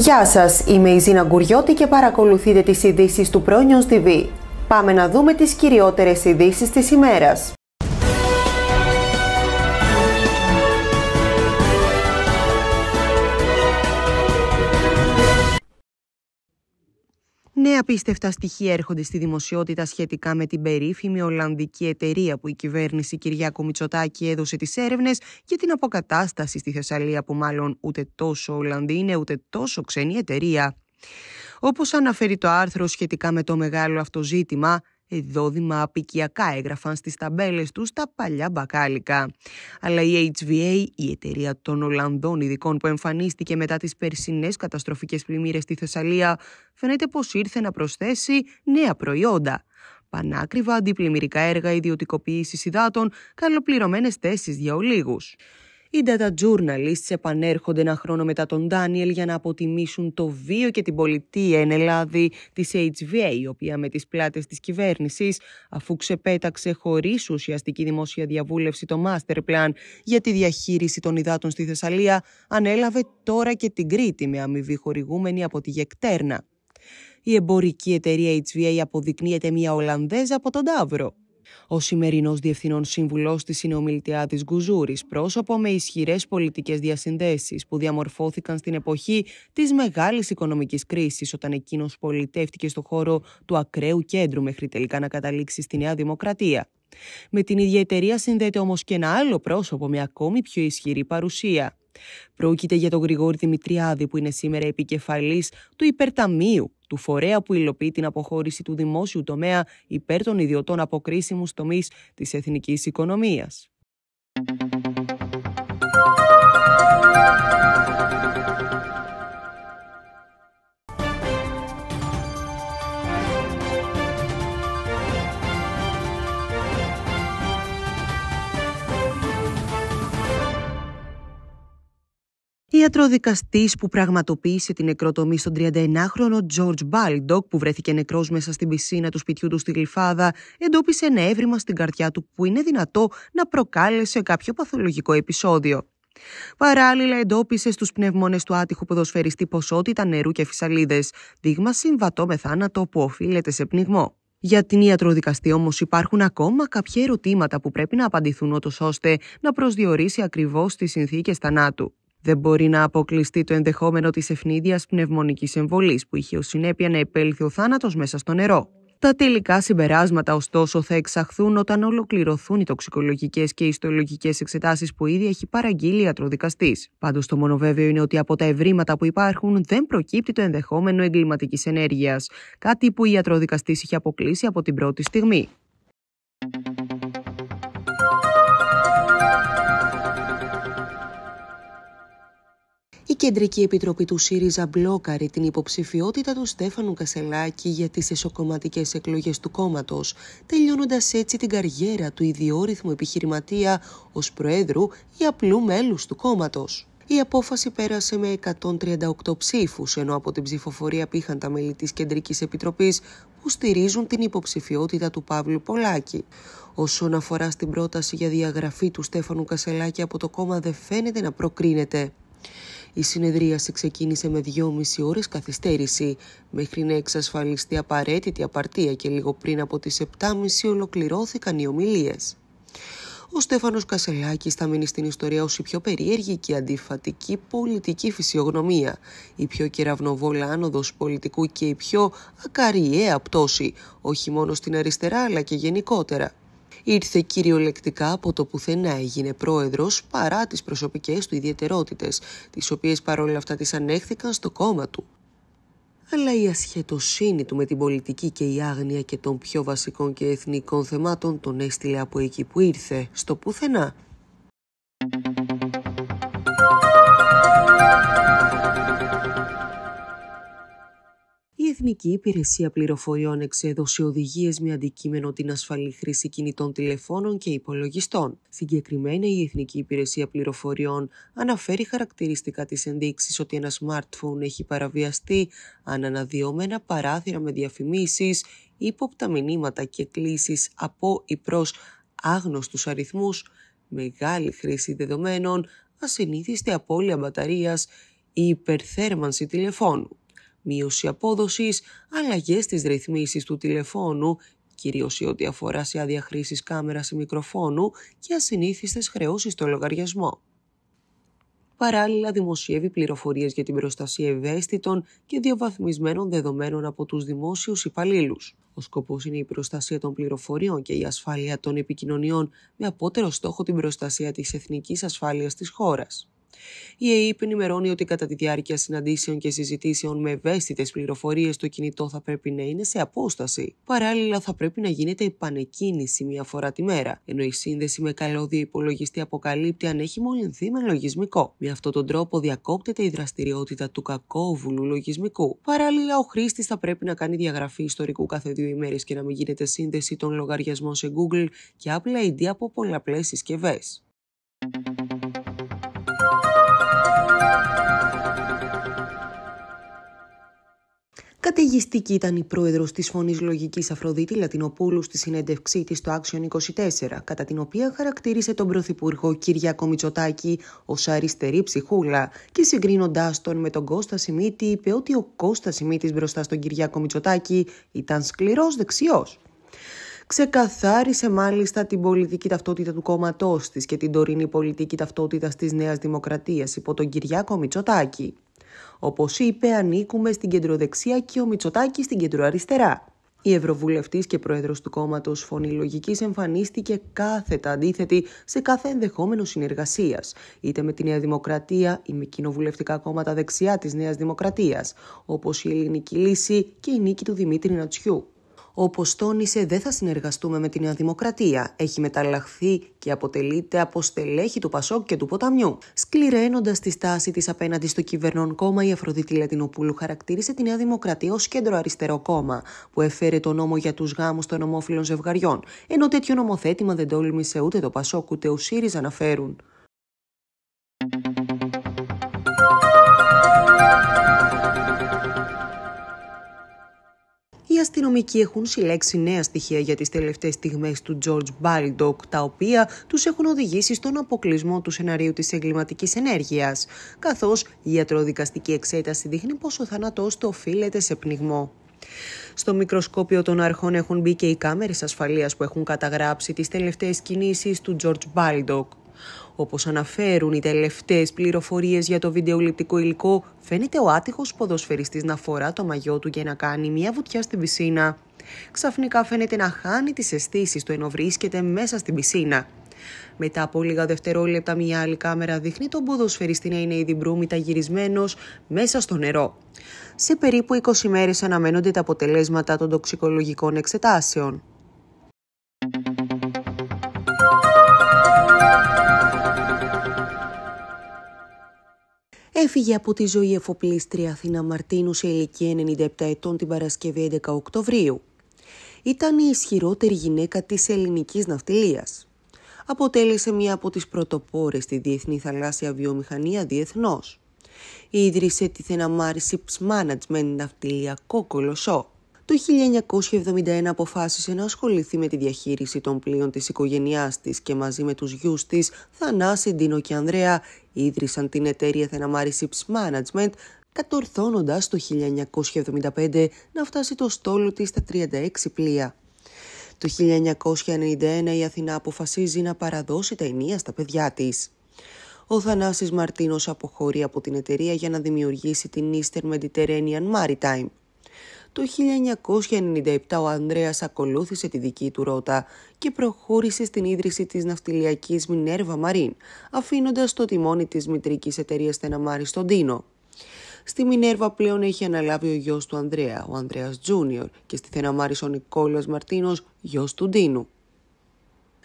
Γεια σας, είμαι η Ζήνα Γκουριώτη και παρακολουθείτε τις ειδήσεις του Πρόνιον TV. Πάμε να δούμε τις κυριότερες ειδήσεις της ημέρας. Νέα πίστευτα στοιχεία έρχονται στη δημοσιότητα σχετικά με την περίφημη Ολλανδική εταιρεία που η κυβέρνηση Κυριάκο Μητσοτάκη έδωσε τις έρευνες για την αποκατάσταση στη Θεσσαλία που μάλλον ούτε τόσο Ολλανδή είναι ούτε τόσο ξένη εταιρεία. Όπως αναφέρει το άρθρο σχετικά με το μεγάλο αυτό ζήτημα, Εδόδημα απικιακά έγραφαν στις ταμπέλες τους τα παλιά μπακάλικα. Αλλά η HVA, η εταιρεία των Ολλανδών ειδικών που εμφανίστηκε μετά τις περσινές καταστροφικές πλημμύρες στη Θεσσαλία, φαίνεται πως ήρθε να προσθέσει νέα προϊόντα. Πανάκριβα αντιπλημμυρικά έργα ιδιωτικοποίησης υδάτων, καλοπληρωμένες θέσεις για ολίγους. Οι data journalists επανέρχονται ένα χρόνο μετά τον Ντάνιελ για να αποτιμήσουν το βίο και την πολιτεία εν Ελλάδη της HVA, η οποία με τις πλάτες της κυβέρνησης, αφού ξεπέταξε χωρίς ουσιαστική δημόσια διαβούλευση το master plan για τη διαχείριση των υδάτων στη Θεσσαλία, ανέλαβε τώρα και την Κρήτη με αμοιβή χορηγούμενη από τη Γεκτέρνα. Η εμπορική εταιρεία HVA αποδεικνύεται μια Ολλανδέζα από τον Ταύρο. Ο σημερινός διευθυνών σύμβουλο της είναι ο Μιλτιάδη Γκουζούρης, πρόσωπο με ισχυρές πολιτικές διασυνδέσεις που διαμορφώθηκαν στην εποχή της μεγάλης οικονομικής κρίσης, όταν εκείνος πολιτεύτηκε στο χώρο του ακραίου κέντρου μέχρι τελικά να καταλήξει στη Νέα Δημοκρατία. Με την ίδια εταιρεία συνδέεται όμως και ένα άλλο πρόσωπο με ακόμη πιο ισχυρή παρουσία. Πρόκειται για τον Γρηγόρη Δημητριάδη που είναι σήμερα επικεφαλής του Υπερταμείου του φορέα που υλοποιεί την αποχώρηση του δημόσιου τομέα υπέρ των ιδιωτών αποκρίσιμους τομείς της εθνικής οικονομίας. Ο ιατροδικαστής που πραγματοποίησε την νεκροτομή στον 31 χρονο George Baldock, που βρέθηκε νεκρός μέσα στην πισίνα του σπιτιού του στη Γλυφάδα, εντόπισε ένα έβριμα στην καρδιά του που είναι δυνατό να προκάλεσε κάποιο παθολογικό επεισόδιο. Παράλληλα, εντόπισε στους πνευμόνες του άτυχου ποδοσφαιριστή ποσότητα νερού και φυσαλίδες, δείγμα συμβατό με θάνατο που οφείλεται σε πνιγμό. Για την ιατροδικαστή όμως υπάρχουν ακόμα κάποια ερωτήματα που πρέπει να απαντηθούν ότως ώστε να προσδιορίσει ακριβώς τις συνθήκες θανάτου. Δεν μπορεί να αποκλειστεί το ενδεχόμενο της ευνίδιας πνευμονικής εμβολής που είχε ως συνέπεια να επέλθει ο θάνατος μέσα στο νερό. Τα τελικά συμπεράσματα, ωστόσο, θα εξαχθούν όταν ολοκληρωθούν οι τοξικολογικές και ιστολογικές εξετάσεις που ήδη έχει παραγγείλει ιατροδικαστής. Πάντως, το μόνο βέβαιο είναι ότι από τα ευρήματα που υπάρχουν δεν προκύπτει το ενδεχόμενο εγκληματικής ενέργειας, κάτι που ο ιατροδικαστής είχε αποκλείσει από την πρώτη στιγμή. Κεντρική Επιτροπή του ΣΥΡΙΖΑ μπλόκαρε την υποψηφιότητα του Στέφανου Κασελάκη για τις εσωκομματικές εκλογές του κόμματος, τελειώνοντας έτσι την καριέρα του ιδιόρυθμου επιχειρηματία ως Προέδρου ή απλού μέλους του κόμματος. Η απόφαση πέρασε με 138 ψήφους ενώ από την ψηφοφορία πήγαν τα μέλη της Κεντρικής Επιτροπής που στηρίζουν την υποψηφιότητα του Παύλου Πολάκη. Όσον αφορά στην πρόταση για διαγραφή του Στέφανου Κασελάκη από το κόμμα δεν φαίνεται να προκρίνεται. Η συνεδρίαση ξεκίνησε με δυόμιση ώρες καθυστέρηση, μέχρι να εξασφαλιστεί απαραίτητη απαρτία και λίγο πριν από τις 7.30 ολοκληρώθηκαν οι ομιλίες. Ο Στέφανος Κασελάκης θα μείνει στην ιστορία ως η πιο περίεργη και αντιφατική πολιτική φυσιογνωμία, η πιο κεραυνοβόλα άνοδος πολιτικού και η πιο ακαριέα πτώση, όχι μόνο στην αριστερά αλλά και γενικότερα. Ήρθε κυριολεκτικά από το πουθενά έγινε πρόεδρος παρά τις προσωπικές του ιδιαιτερότητες, τις οποίες παρόλα αυτά τις ανέχθηκαν στο κόμμα του. Αλλά η ασχετοσύνη του με την πολιτική και η άγνοια και των πιο βασικών και εθνικών θεμάτων τον έστειλε από εκεί που ήρθε, στο πουθενά. Εθνική Υπηρεσία Πληροφοριών εξέδωσε οδηγίες με αντικείμενο την ασφαλή χρήση κινητών τηλεφώνων και υπολογιστών. Συγκεκριμένα, η Εθνική Υπηρεσία Πληροφοριών αναφέρει χαρακτηριστικά τις ενδείξεις ότι ένα smartphone έχει παραβιαστεί αν παράθυρα με διαφημίσεις, ύποπτα μηνύματα και κλήσεις από ή προς άγνωστους αριθμούς, μεγάλη χρήση δεδομένων, ασυνήθιστη απώλεια μπαταρίας ή υπερθέρμανση τηλεφώνου μείωση απόδοσης, αλλαγές στις ρυθμίσεις του τηλεφώνου, κυρίως σε ό,τι αφορά σε άδεια χρήσης κάμερας ή μικροφώνου και ασυνήθιστες χρεώσεις στο λογαριασμό. Παράλληλα, δημοσιεύει πληροφορίες για την προστασία ευαίσθητων και διαβαθμισμένων δεδομένων από τους δημόσιους υπαλλήλους. Ο σκοπός είναι η προστασία των πληροφοριών και η ασφάλεια των επικοινωνιών, με απότερο στόχο την προστασία της εθνικής ασφάλειας της χώρας. Η ΕΕΠ ενημερώνει ότι κατά τη διάρκεια συναντήσεων και συζητήσεων με ευαίσθητες πληροφορίες το κινητό θα πρέπει να είναι σε απόσταση. Παράλληλα, θα πρέπει να γίνεται επανεκκίνηση μία φορά τη μέρα, ενώ η σύνδεση με καλώδιο υπολογιστή αποκαλύπτει αν έχει μολυνθεί με λογισμικό. Με αυτόν τον τρόπο διακόπτεται η δραστηριότητα του κακόβουλου λογισμικού. Παράλληλα, ο χρήστης θα πρέπει να κάνει διαγραφή ιστορικού κάθε δύο ημέρες και να μην γίνεται σύνδεση των λογαριασμών σε Google και Apple ID από πολλαπλές συσκευές. Καταιγιστική ήταν η πρόεδρος της Φωνής Λογικής Αφροδίτη Λατινοπούλου στη συνέντευξή της στο Αξιον 24, κατά την οποία χαρακτήρισε τον πρωθυπουργό Κυριακό Μητσοτάκη ως αριστερή ψυχούλα και συγκρίνοντάς τον με τον Κώστα Σιμίτη, είπε ότι ο Κώστας Σιμίτης μπροστά στον Κυριακό Μητσοτάκη ήταν σκληρός δεξιός. Ξεκαθάρισε μάλιστα την πολιτική ταυτότητα του κόμματός της και την τωρινή πολιτική ταυτότητας της Νέας Δημοκρατίας υπό τον Κυριάκο Μητσοτάκη. Όπως είπε, ανήκουμε στην κεντροδεξιά και ο Μητσοτάκης στην κεντροαριστερά. Η Ευρωβουλευτής και Πρόεδρος του Κόμματος Φωνή Λογικής εμφανίστηκε κάθετα αντίθετη σε κάθε ενδεχόμενο συνεργασίας, είτε με τη Νέα Δημοκρατία ή με κοινοβουλευτικά κόμματα δεξιά της Νέας Δημοκρατίας, όπως η Ελληνική Λύση και η νίκη του Δημήτρη Νατσιού. Όπως τόνισε, δεν θα συνεργαστούμε με την Νέα Δημοκρατία. Έχει μεταλλαχθεί και αποτελείται από στελέχη του Πασόκ και του Ποταμιού. Σκληραίνοντας τη στάση της απέναντι στο κυβερνών κόμμα, η Αφροδίτη Λατινοπούλου χαρακτήρισε τη Νέα Δημοκρατία ως κέντρο αριστερό κόμμα, που έφερε το νόμο για τους γάμους των ομόφυλων ζευγαριών. Ενώ τέτοιο νομοθέτημα δεν τόλμησε ούτε το Πασόκ ούτε ο ΣΥΡΙΖΑ να φέρουν. αστυνομικοί έχουν συλλέξει νέα στοιχεία για τις τελευταίες στιγμές του George Baldock, τα οποία τους έχουν οδηγήσει στον αποκλεισμό του σεναρίου της εγκληματικής ενέργειας, καθώς η ιατροδικαστική εξέταση δείχνει πως ο θάνατός του οφείλεται σε πνιγμό. Στο μικροσκόπιο των αρχών έχουν μπει και οι κάμερες ασφαλείας που έχουν καταγράψει τις τελευταίες κινήσεις του George Baldock. Όπως αναφέρουν οι τελευταίες πληροφορίες για το βιντεοληπτικό υλικό, φαίνεται ο άτυχος ποδοσφαιριστής να φορά το μαγιό του και να κάνει μια βουτιά στην πισίνα. Ξαφνικά φαίνεται να χάνει τις αισθήσεις του ενώ βρίσκεται μέσα στην πισίνα. Μετά από λίγα δευτερόλεπτα, μια άλλη κάμερα δείχνει τον ποδοσφαιριστή να είναι ήδη μπρούμητα γυρισμένος μέσα στο νερό. Σε περίπου 20 μέρες αναμένονται τα αποτελέσματα των τοξικολογικών εξετάσεων. έφυγε από τη ζωή εφοπλίστρια Αθήνα Μαρτίνου σε ηλικία 97 ετών την Παρασκευή 11 Οκτωβρίου. Ήταν η ισχυρότερη γυναίκα της ελληνικής ναυτιλίας. Αποτέλεσε μία από τις πρωτοπόρες στη Διεθνή Θαλάσσια Βιομηχανία διεθνώς. Ίδρυσε τη Θεναμάρη Ships Management Ναυτιλιακό Κολοσσό. Το 1971 αποφάσισε να ασχοληθεί με τη διαχείριση των πλοίων της οικογένειάς της και μαζί με τους γιους της, Θανάση, Ντίνο και Ανδρέα, ίδρυσαν την εταιρεία Θεναμάρη Ships Management, κατορθώνοντας το 1975 να φτάσει το στόλο της στα 36 πλοία. Το 1991 η Αθηνά αποφασίζει να παραδώσει τα ενία στα παιδιά της. Ο Θανάσης Μαρτίνος αποχωρεί από την εταιρεία για να δημιουργήσει την Eastern Mediterranean Maritime. Το 1997 ο Ανδρέας ακολούθησε τη δική του ρότα και προχώρησε στην ίδρυση της ναυτιλιακής Μινέρβα Μαρίν, αφήνοντας το τιμόνι της μητρικής εταιρείας Στεναμάρη στον Τίνο. Στη Μινέρβα πλέον έχει αναλάβει ο γιος του Ανδρέα, ο Ανδρέας Τζούνιορ, και στη Θεναμάρη ο Νικόλος Μαρτίνος, γιος του Ντίνου.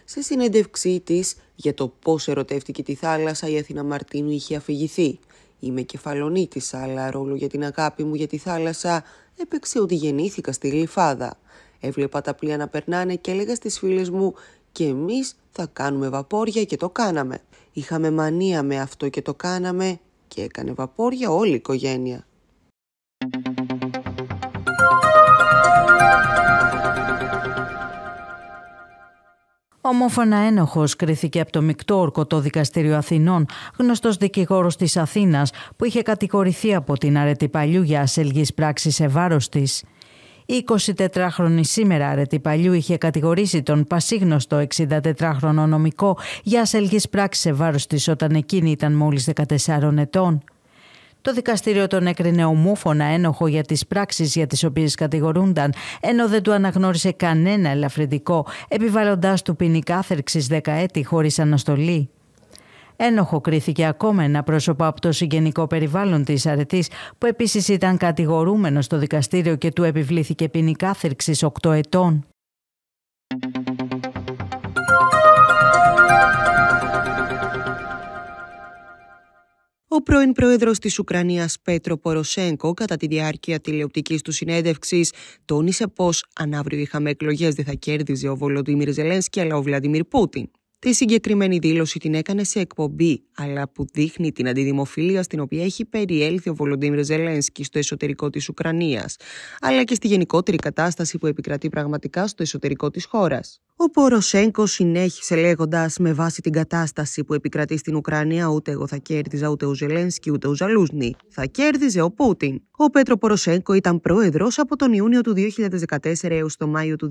Σε συνέντευξή της για το πώς ερωτεύτηκε τη θάλασσα, η Αθήνα Μαρτίνου είχε αφηγηθεί. Είμαι κεφαλονίτης, αλλά ρόλο για την αγάπη μου για τη θάλασσα έπαιξε ότι γεννήθηκα στη Γλυφάδα. Έβλεπα τα πλοία να περνάνε και έλεγα στις φίλες μου «Και εμείς θα κάνουμε βαπόρια και το κάναμε». Είχαμε μανία με αυτό και το κάναμε και έκανε βαπόρια όλη η οικογένεια. Ομόφωνα ένοχος κρίθηκε από το Ορκο το Δικαστήριο Αθηνών, γνωστός δικηγόρος της Αθήνας, που είχε κατηγορηθεί από την Αρετή Παλιού για ασελγής πράξη σε βάρος της. 24χρονη σήμερα Αρετή Παλιού είχε κατηγορήσει τον πασίγνωστο 64χρονο νομικό για ασελγής πράξη σε βάρος της όταν εκείνη ήταν μόλις 14 ετών. Το δικαστήριο τον έκρινε ομόφωνα ένοχο για τις πράξεις για τις οποίες κατηγορούνταν, ενώ δεν του αναγνώρισε κανένα ελαφρυντικό, επιβάλλοντάς του ποινικά θέρξη δεκαέτη χωρίς αναστολή. Ένοχο κρίθηκε ακόμα ένα πρόσωπο από το συγγενικό περιβάλλον της αρετής που επίσης ήταν κατηγορούμενος στο δικαστήριο και του επιβλήθηκε ποινικά θέρξη 8 ετών. Ο πρώην πρόεδρος της Ουκρανίας Πέτρο Ποροσέγκο, κατά τη διάρκεια τηλεοπτικής του συνέντευξης, τόνισε πως αν αύριο είχαμε εκλογές δεν θα κέρδιζε ο Βολοντιμίρ Ζελένσκι αλλά ο Βλαντιμίρ Πούτιν. Τη συγκεκριμένη δήλωση την έκανε σε εκπομπή, αλλά που δείχνει την αντιδημοφιλία στην οποία έχει περιέλθει ο Βολοντίμιρ Ζελένσκι στο εσωτερικό της Ουκρανίας, αλλά και στη γενικότερη κατάσταση που επικρατεί πραγματικά στο εσωτερικό της χώρας. Ο Ποροσέγκο συνέχισε λέγοντας με βάση την κατάσταση που επικρατεί στην Ουκρανία, ούτε εγώ θα κέρδιζα ούτε ο Ζελένσκι ούτε ο Ζαλούσνη. Θα κέρδιζε ο Πούτιν. Ο Πέτρο Ποροσέγκο ήταν πρόεδρος από τον Ιούνιο του 2014 έω τον Μάιο του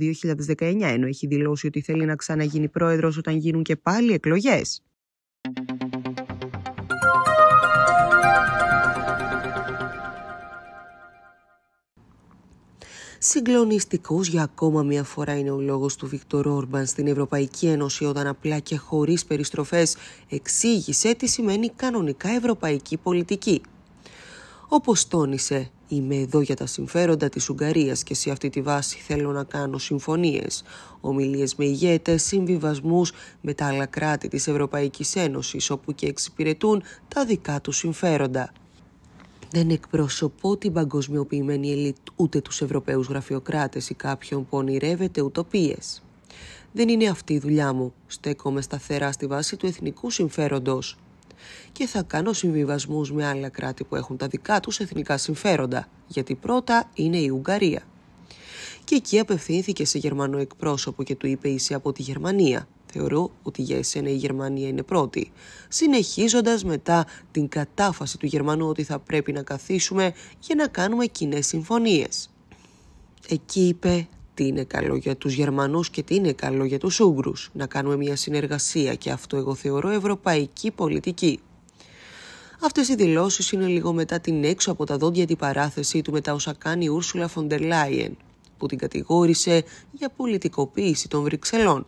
2019, ενώ έχει δηλώσει ότι θέλει να ξαναγίνει πρόεδρος όταν γίνουν και πάλι εκλογές. Συγκλονιστικό για ακόμα μια φορά είναι ο λόγος του Βίκτορ Όρμπαν στην Ευρωπαϊκή Ένωση, όταν απλά και χωρίς περιστροφές εξήγησε τι σημαίνει κανονικά ευρωπαϊκή πολιτική. Όπως τόνισε, Είμαι εδώ για τα συμφέροντα της Ουγγαρίας και σε αυτή τη βάση θέλω να κάνω συμφωνίες, ομιλίες με ηγέτες, συμβιβασμούς με τα άλλα κράτη της Ευρωπαϊκής Ένωσης όπου και εξυπηρετούν τα δικά τους συμφέροντα. Δεν εκπροσωπώ την παγκοσμιοποιημένη ελίτ ούτε τους Ευρωπαίους γραφειοκράτες ή κάποιον που ονειρεύεται ουτοπίες. Δεν είναι αυτή η δουλειά μου. Στέκομαι σταθερά στη βάση του εθνικού συμφέροντος. Και θα κάνω συμβιβασμούς με άλλα κράτη που έχουν τα δικά τους εθνικά συμφέροντα, γιατί πρώτα είναι η Ουγγαρία. Και εκεί απευθύνθηκε σε Γερμανό εκπρόσωπο και του είπε είσαι από τη Γερμανία θεωρώ ότι για εσένα η Γερμανία είναι πρώτη. Συνεχίζοντας μετά την κατάφαση του Γερμανού ότι θα πρέπει να καθίσουμε για να κάνουμε κοινέ συμφωνίες. Εκεί είπε τι είναι καλό για τους Γερμανούς και τι είναι καλό για τους Ούγγρους. Να κάνουμε μια συνεργασία και αυτό εγώ θεωρώ ευρωπαϊκή πολιτική. Αυτές οι δηλώσεις είναι λίγο μετά την έξω από τα δόντια την παράθεση του μετά όσα κάνει η Ούρσουλα Φοντερ Λάιεν, που την κατηγόρησε για πολιτικοποίηση των Βρυξελών.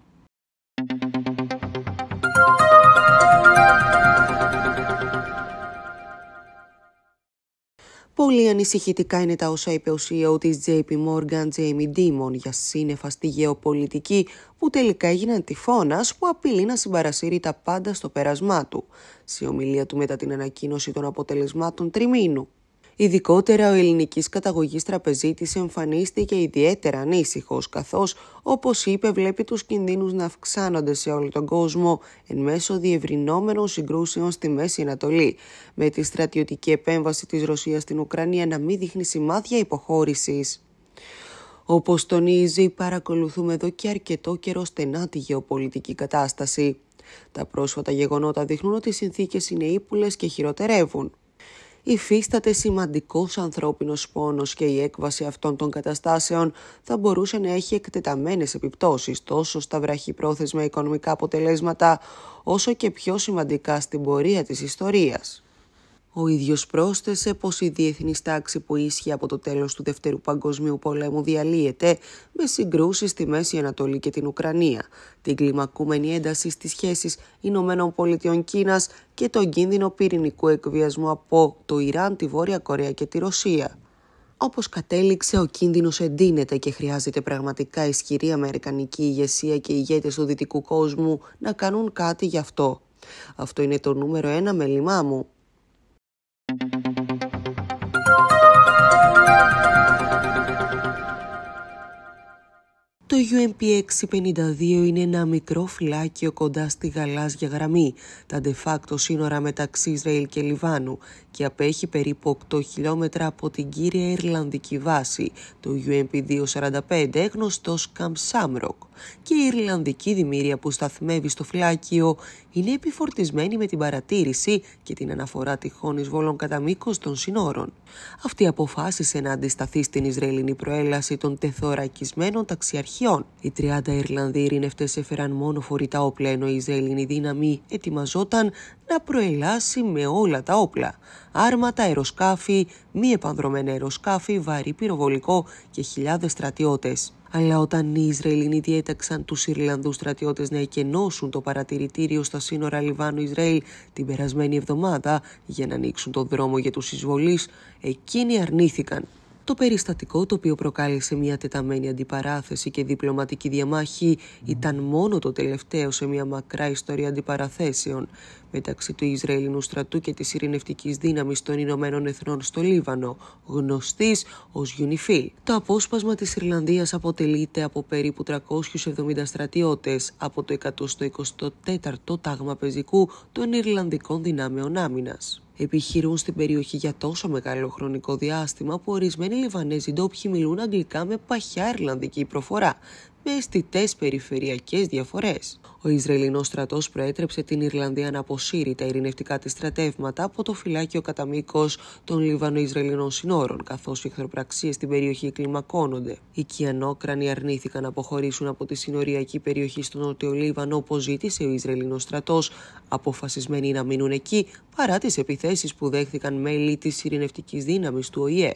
Πολύ ανησυχητικά είναι τα όσα είπε ο CEO της JP Morgan, Jamie Dimon, για σύννεφα στη γεωπολιτική που τελικά έγιναν τυφώνας που απειλεί να συμπαρασύρει τα πάντα στο πέρασμά του, σε ομιλία του μετά την ανακοίνωση των αποτελεσμάτων τριμήνου. Ειδικότερα ο ελληνικής καταγωγής τραπεζίτης εμφανίστηκε ιδιαίτερα ανήσυχος, καθώς όπως είπε βλέπει τους κινδύνους να αυξάνονται σε όλο τον κόσμο εν μέσω διευρυνόμενων συγκρούσεων στη Μέση Ανατολή. Με τη στρατιωτική επέμβαση της Ρωσίας στην Ουκρανία να μην δείχνει σημάδια υποχώρησης. Όπως τονίζει, παρακολουθούμε εδώ και αρκετό καιρό στενά τη γεωπολιτική κατάσταση. Τα πρόσφατα γεγονότα δείχνουν ότι οι συνθήκες είναι ύπουλες και χειροτερεύουν υφίσταται σημαντικός ανθρώπινος πόνος και η έκβαση αυτών των καταστάσεων θα μπορούσε να έχει εκτεταμένες επιπτώσεις τόσο στα βραχυπρόθεσμα οικονομικά αποτελέσματα όσο και πιο σημαντικά στην πορεία της ιστορίας. Ο ίδιος πρόσθεσε πως η διεθνής τάξη που ίσχυε από το τέλος του Δευτέρου Παγκοσμίου Πολέμου διαλύεται με συγκρούσεις στη Μέση Ανατολή και την Ουκρανία, την κλιμακούμενη ένταση στις σχέσεις Ηνωμένων Πολιτειών Κίνας και τον κίνδυνο πυρηνικού εκβιασμού από το Ιράν, τη Βόρεια Κορέα και τη Ρωσία. Όπως κατέληξε, ο κίνδυνος εντείνεται και χρειάζεται πραγματικά ισχυρή αμερικανική ηγεσία και ηγέτες του δυτικού κόσμου να κάνουν κάτι γι' αυτό. Αυτό είναι το νούμερο ένα μέλημά μου, Το UMP-652 είναι ένα μικρό φυλάκιο κοντά στη γαλάζια γραμμή, τα de facto σύνορα μεταξύ Ισραήλ και Λιβάνου και απέχει περίπου 8 χιλιόμετρα από την κύρια Ιρλανδική βάση, το UMP-245 γνωστός Καμψάμροκ και η Ιρλανδική δημήρια που σταθμεύει στο φυλάκιο είναι επιφορτισμένη με την παρατήρηση και την αναφορά τυχόν εισβόλων κατά μήκος των συνόρων. Αυτή αποφάσισε να αντισταθεί στην Ισραηλινή προέλαση των τεθωρακισμένων ταξιαρχείων οι 30 Ιρλανδοί ειρηνευτές έφεραν μόνο φορητά όπλα, ενώ η Ισραηλινή δύναμη ετοιμαζόταν να προελάσει με όλα τα όπλα. Άρματα, αεροσκάφη, μη επανδρομένα αεροσκάφη, βαρύ πυροβολικό και χιλιάδες στρατιώτες. Αλλά όταν οι Ισραηλινοί διέταξαν τους Ιρλανδούς στρατιώτες να εκενώσουν το παρατηρητήριο στα σύνορα Λιβάνου-Ισραήλ την περασμένη εβδομάδα για να ανοίξουν τον δρόμο για τους εισβολείς, εκείνοι αρνήθηκαν το περιστατικό το οποίο προκάλεσε μια τεταμένη αντιπαράθεση και διπλωματική διαμάχη ήταν μόνο το τελευταίο σε μια μακρά ιστορία αντιπαραθέσεων μεταξύ του Ισραηλινού στρατού και της ειρηνευτικής δύναμης των Ηνωμένων Εθνών στο Λίβανο, γνωστής ως UNIFIL. Το απόσπασμα της Ιρλανδίας αποτελείται από περίπου 370 στρατιώτες από το 124ο τάγμα πεζικού των Ιρλανδικών δυνάμεων άμυνας επιχειρούν στην περιοχή για τόσο μεγάλο χρονικό διάστημα που ορισμένοι Λιβανέζοι ντόπιοι μιλούν αγγλικά με παχιά Ιρλανδική προφορά, με αισθητές περιφερειακές διαφορές. Ο Ισραηλινός στρατός προέτρεψε την Ιρλανδία να αποσύρει τα ειρηνευτικά της στρατεύματα από το φυλάκιο κατά μήκος των Λιβανο-Ισραηλινών συνόρων, καθώς οι εχθροπραξίες στην περιοχή κλιμακώνονται. Οι Κιανόκρανοι αρνήθηκαν να αποχωρήσουν από τη συνοριακή περιοχή στο Νότιο Λίβανο, όπως ζήτησε ο Ισραηλινός στρατός, αποφασισμένοι να μείνουν εκεί παρά τις επιθέσεις που δέχθηκαν μέλη της ειρηνευτικής δύναμης του ΟΗΕ.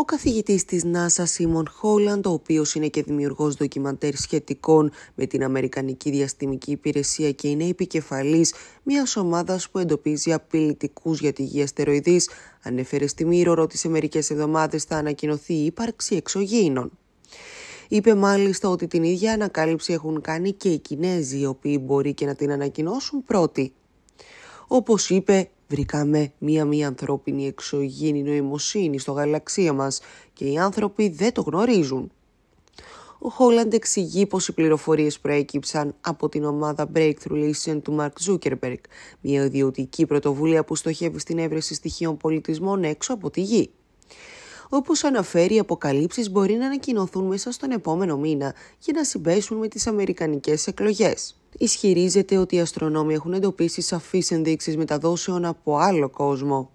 Ο Καθηγητής της NASA Σίμον Χόλαντ, ο οποίος είναι και δημιουργός ντοκιμαντέρ σχετικών με την Αμερικανική Διαστημική Υπηρεσία και είναι επικεφαλής μιας ομάδας που εντοπίζει απειλητικούς για τη γη αστεροειδή. ανέφερε στη Μύρο ότι σε μερικές εβδομάδες θα ανακοινωθεί η ύπαρξη εξωγήινων. Είπε μάλιστα ότι την ίδια ανακάλυψη έχουν κάνει και οι Κινέζοι, οι οποίοι μπορεί και να την ανακοινώσουν πρώτοι. Όπως είπε, βρήκαμε μία μία ανθρώπινη εξωγήνη νοημοσύνη στο γαλαξία μας και οι άνθρωποι δεν το γνωρίζουν. Ο Χόλαντ εξηγεί πως οι πληροφορίες προέκυψαν από την ομάδα Breakthrough Listen του Mark Zuckerberg, μια ιδιωτική πρωτοβουλία που στοχεύει στην έβρεση στοιχείων πολιτισμών έξω από τη γη. Όπως αναφέρει, οι αποκαλύψεις μπορεί να ανακοινωθούν μέσα στον επόμενο μήνα για να συμπέσουν με τις Αμερικανικές εκλογές ισχυρίζεται ότι οι αστρονόμοι έχουν εντοπίσει σαφείς ενδείξεις μεταδόσεων από άλλο κόσμο.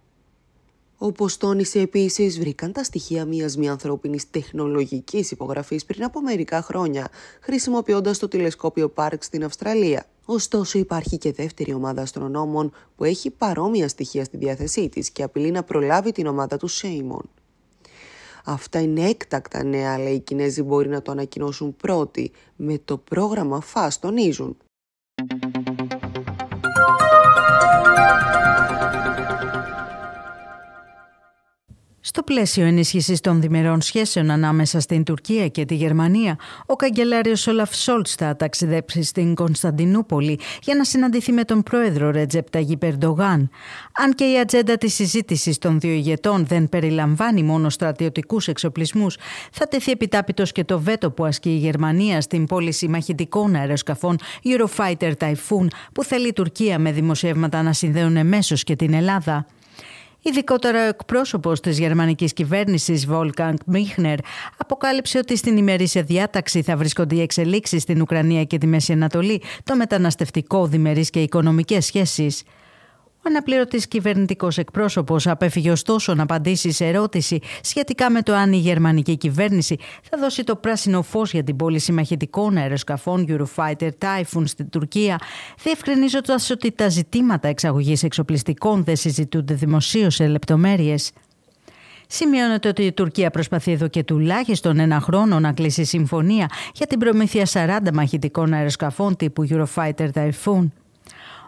Όπως τόνισε επίσης, βρήκαν τα στοιχεία μιας μη ανθρώπινης τεχνολογικής υπογραφής πριν από μερικά χρόνια, χρησιμοποιώντας το τηλεσκόπιο Πάρκ στην Αυστραλία. Ωστόσο, υπάρχει και δεύτερη ομάδα αστρονόμων που έχει παρόμοια στοιχεία στη διάθεσή της και απειλεί να προλάβει την ομάδα του Σέιμον. Αυτά είναι έκτακτα νέα, αλλά οι Κινέζοι μπορεί να το ανακοινώσουν πρώτοι. Με το πρόγραμμα ΦΑΣ, τονίζουν. Στο πλαίσιο ενίσχυσης των διμερών σχέσεων ανάμεσα στην Τουρκία και τη Γερμανία, ο καγκελάριος Όλαφ Σόλτ θα ταξιδέψει στην Κωνσταντινούπολη για να συναντηθεί με τον πρόεδρο Ρετζέπ Ταγί Περντογάν. Αν και η ατζέντα της συζήτησης των δύο ηγετών δεν περιλαμβάνει μόνο στρατιωτικούς εξοπλισμούς, θα τεθεί επιτάπητος και το βέτο που ασκεί η Γερμανία στην πώληση μαχητικών αεροσκαφών Eurofighter Typhoon που θέλει η Τουρκία με δημοσιεύματα να συνδέουν εμέσως και την Ελλάδα. Ειδικότερα ο εκπρόσωπος της γερμανικής κυβέρνησης, Wolfgang Μίχνερ, αποκάλυψε ότι στην ημερήσια διάταξη θα βρίσκονται οι εξελίξεις στην Ουκρανία και τη Μέση Ανατολή, το μεταναστευτικό, διμερείς και οικονομικές σχέσεις. Ο αναπληρωτής κυβερνητικός εκπρόσωπος απέφυγε ωστόσο να απαντήσει σε ερώτηση σχετικά με το αν η γερμανική κυβέρνηση θα δώσει το πράσινο φως για την πώληση μαχητικών αεροσκαφών Eurofighter Typhoon στην Τουρκία, διευκρινίζοντας ότι τα ζητήματα εξαγωγής εξοπλιστικών δεν συζητούνται δημοσίως σε λεπτομέρειες. Σημειώνεται ότι η Τουρκία προσπαθεί εδώ και τουλάχιστον ένα χρόνο να κλείσει συμφωνία για την προμήθεια 40 μαχητικών αεροσκαφών τύπου Eurofighter Typhoon.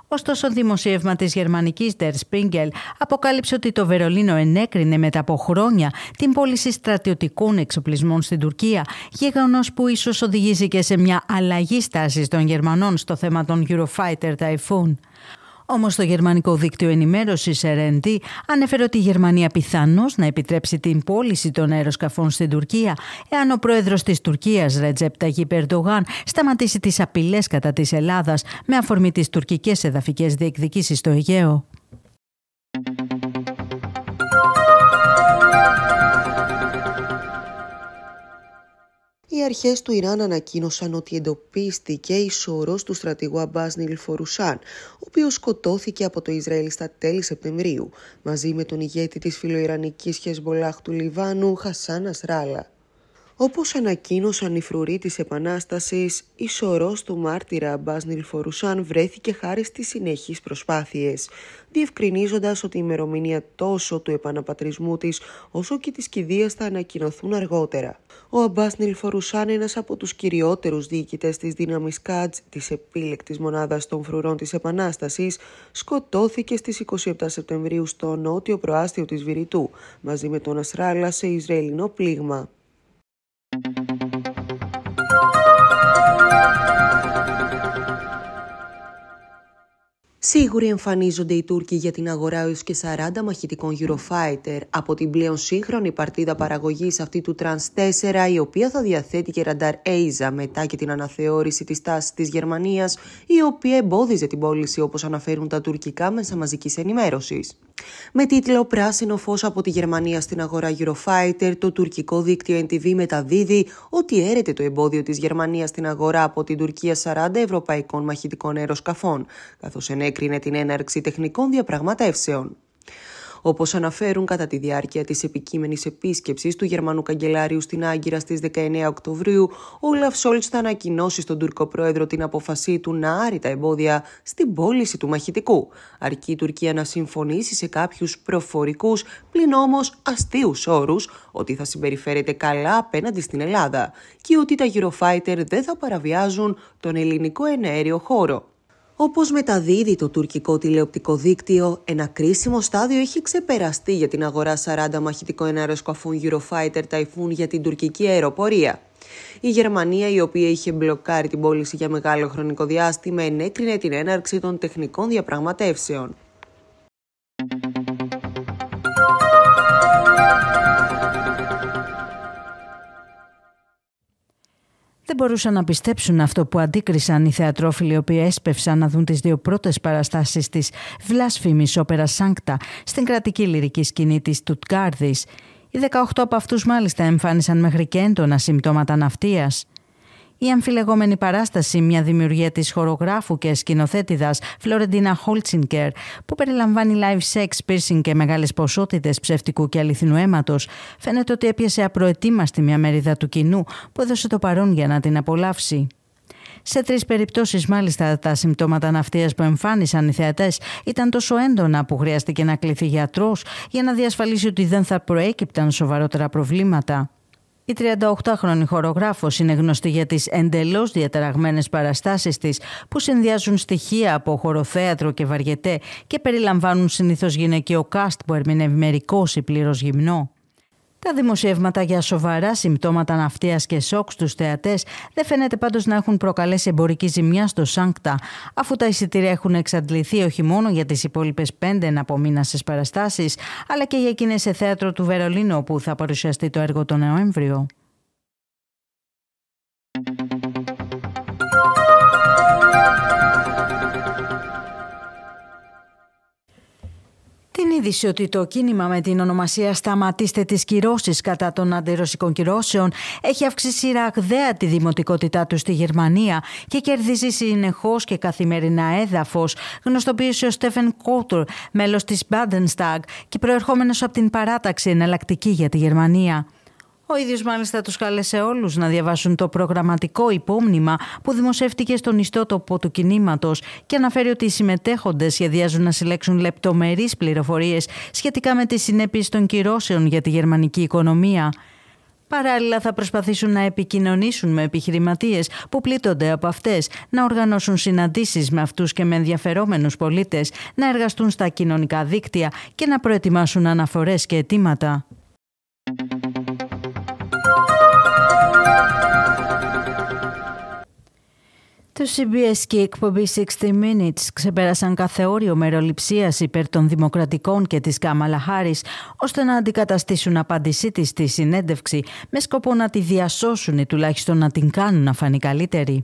Ωστόσο, δημοσίευμα της γερμανικής Der Spiegel αποκάλυψε ότι το Βερολίνο ενέκρινε μετά από χρόνια την πώληση στρατιωτικών εξοπλισμών στην Τουρκία, γεγονός που ίσως οδηγήσει και σε μια αλλαγή στάσης των Γερμανών στο θέμα των Eurofighter Typhoon. Όμως το γερμανικό δίκτυο ενημέρωσης RND ανέφερε ότι η Γερμανία πιθανώς να επιτρέψει την πώληση των αεροσκαφών στην Τουρκία, εάν ο πρόεδρος της Τουρκίας, Ρετζέπ Ταγί Περντογάν, σταματήσει τις απειλές κατά της Ελλάδας με αφορμή τις τουρκικές εδαφικές διεκδικήσεις στο Αιγαίο. αρχές του Ιράν ανακοίνωσαν ότι εντοπίστηκε η σωρός του στρατηγού Νίλ Φορουσάν, ο οποίος σκοτώθηκε από το Ισραήλ στα τέλη Σεπτεμβρίου, μαζί με τον ηγέτη της φιλοϊρανικής Χεσμολάχ του Λιβάνου Χασάν Ασράλα. Όπως ανακοίνωσαν οι φρουροί της Επανάστασης, η σωρός του μάρτυρα Αμπάς Νιλφορουσάν βρέθηκε χάρη στις συνεχείς προσπάθειες, διευκρινίζοντας ότι η ημερομηνία τόσο του επαναπατρισμού της όσο και της κηδείας θα ανακοινωθούν αργότερα. Ο Αμπάς Νιλφορουσάν, ένας από τους κυριότερους διοικητές της δύναμης ΚΑΤΣ, της επίλεκτης μονάδας των φρουρών της Επανάστασης, σκοτώθηκε στις 27 Σεπτεμβρίου στο νότιο προάστιο της Βηρητού, μαζί με τον Ασράλα σε Ισραηλινό πλήγμα. thank you Σίγουροι εμφανίζονται οι Τούρκοι για την αγορά έως και 40 μαχητικών Eurofighter από την πλέον σύγχρονη παρτίδα παραγωγής αυτή του Trans 4 η οποία θα διαθέτει και ραντάρ Aiza μετά και την αναθεώρηση της τάσης της Γερμανίας η οποία εμπόδιζε την πώληση όπως αναφέρουν τα τουρκικά μέσα μαζικής ενημέρωσης. Με τίτλο «Πράσινο φως από τη Γερμανία στην αγορά Eurofighter» το τουρκικό δίκτυο NTV μεταδίδει ότι έρεται το εμπόδιο της Γερμανίας στην αγορά από την Τουρκία 40 ευρωπαϊκών μαχητικών αεροσκαφών, καθώς κρίνει την έναρξη τεχνικών διαπραγματεύσεων. Όπως αναφέρουν κατά τη διάρκεια της επικείμενης επίσκεψης του Γερμανού Καγκελάριου στην Άγκυρα στις 19 Οκτωβρίου, ο Λαφ Σόλτ θα ανακοινώσει στον Τούρκο Πρόεδρο την αποφασή του να άρει τα εμπόδια στην πώληση του μαχητικού, αρκεί η Τουρκία να συμφωνήσει σε κάποιους προφορικούς πλην όμως αστείους όρους ότι θα συμπεριφέρεται καλά απέναντι στην Ελλάδα και ότι τα Eurofighter δεν θα παραβιάζουν τον ελληνικό εναέριο χώρο. Όπως μεταδίδει το τουρκικό τηλεοπτικό δίκτυο, ένα κρίσιμο στάδιο έχει ξεπεραστεί για την αγορά 40 μαχητικών αεροσκαφών Eurofighter Typhoon για την τουρκική αεροπορία. Η Γερμανία, η οποία είχε μπλοκάρει την πώληση για μεγάλο χρονικό διάστημα, ενέκρινε την έναρξη των τεχνικών διαπραγματεύσεων. Δεν μπορούσαν να πιστέψουν αυτό που αντίκρισαν οι θεατρόφιλοι οι οποίοι έσπευσαν να δουν τις δύο πρώτες παραστάσεις της βλάσφημης όπερα Σάνκτα στην κρατική λυρική σκηνή της Τουτκάρδης. Οι 18 από αυτούς μάλιστα εμφάνισαν μέχρι και έντονα συμπτώματα ναυτίας. Η αμφιλεγόμενη παράσταση, μια δημιουργία της χορογράφου και σκηνοθέτηδας Φλωρεντίνα Χόλτσινκερ, που περιλαμβάνει live sex, piercing και μεγάλες ποσότητες ψευτικού και αληθινού αίματος, φαίνεται ότι έπιασε απροετοίμαστη μια μερίδα του κοινού που έδωσε το παρόν για να την απολαύσει. Σε τρεις περιπτώσεις, μάλιστα, τα συμπτώματα ναυτίας που εμφάνισαν οι θεατές ήταν τόσο έντονα που χρειάστηκε να κληθεί γιατρός για να διασφαλίσει ότι δεν θα προέκυπταν σοβαρότερα προβλήματα. Η 38χρονη χορογράφος είναι γνωστή για τις εντελώς διαταραγμένες παραστάσεις της, που συνδυάζουν στοιχεία από χοροθέατρο και βαριετέ και περιλαμβάνουν συνήθως γυναικείο κάστ που ερμηνεύει μερικό ή πλήρως γυμνό. Τα δημοσιεύματα για σοβαρά συμπτώματα ναυτίας και σοκ στους θεατές δεν φαίνεται πάντως να έχουν προκαλέσει εμπορική ζημιά στο Σάνκτα, αφού τα εισιτήρια έχουν εξαντληθεί όχι μόνο για τις υπόλοιπες πέντε εναπομείνασες παραστάσεις, αλλά και για εκείνες σε θέατρο του Βερολίνου, όπου θα παρουσιαστεί το έργο τον Νοέμβριο. την είδηση ότι το κίνημα με την ονομασία Σταματήστε τις κυρώσεις κατά των αντιρωσικών κυρώσεων έχει αυξήσει ραγδαία τη δημοτικότητά του στη Γερμανία και κερδίζει συνεχώς και καθημερινά έδαφος, γνωστοποίησε ο Στέφεν Κότουρ, μέλος της Badenstag και προερχόμενος από την παράταξη εναλλακτική για τη Γερμανία. Ο ίδιος μάλιστα τους κάλεσε όλους να διαβάσουν το προγραμματικό υπόμνημα που δημοσιεύτηκε στον ιστότοπο του κινήματος και αναφέρει ότι οι συμμετέχοντες σχεδιάζουν να συλλέξουν λεπτομερείς πληροφορίες σχετικά με τις συνέπειες των κυρώσεων για τη γερμανική οικονομία. Παράλληλα, θα προσπαθήσουν να επικοινωνήσουν με επιχειρηματίες που πλήττονται από αυτές, να οργανώσουν συναντήσεις με αυτούς και με ενδιαφερόμενους πολίτες, να εργαστούν στα κοινωνικά δίκτυα και να προετοιμάσουν αναφορές και αιτήματα. Το CBS και η εκπομπή 60 Minutes ξεπέρασαν κάθε όριο μεροληψίας υπέρ των Δημοκρατικών και της Κάμαλα Χάρη, ώστε να αντικαταστήσουν απάντησή της στη συνέντευξη με σκοπό να τη διασώσουν ή τουλάχιστον να την κάνουν να φανεί καλύτερη.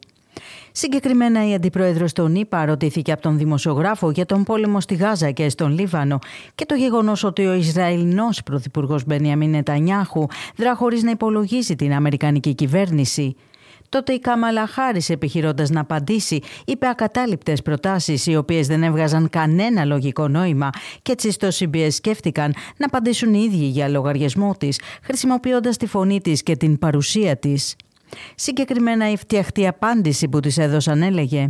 Συγκεκριμένα, η αντιπρόεδρος των ΗΠΑ ρωτήθηκε από τον δημοσιογράφο για τον πόλεμο στη Γάζα και στον Λίβανο και το γεγονός ότι ο Ισραηλινός πρωθυπουργός Μπενιαμίν Νετανιάχου δρά χωρίς να υπολογίζει την Αμερικανική κυβέρνηση. Τότε η Κάμαλα Χάρη, επιχειρώντας να απαντήσει, είπε ακατάληπτες προτάσεις, οι οποίες δεν έβγαζαν κανένα λογικό νόημα, και έτσι στο CBS σκέφτηκαν να απαντήσουν οι ίδιοι για λογαριασμό της, χρησιμοποιώντας τη φωνή της και την παρουσία της. Συγκεκριμένα η φτιαχτή απάντηση που της έδωσαν έλεγε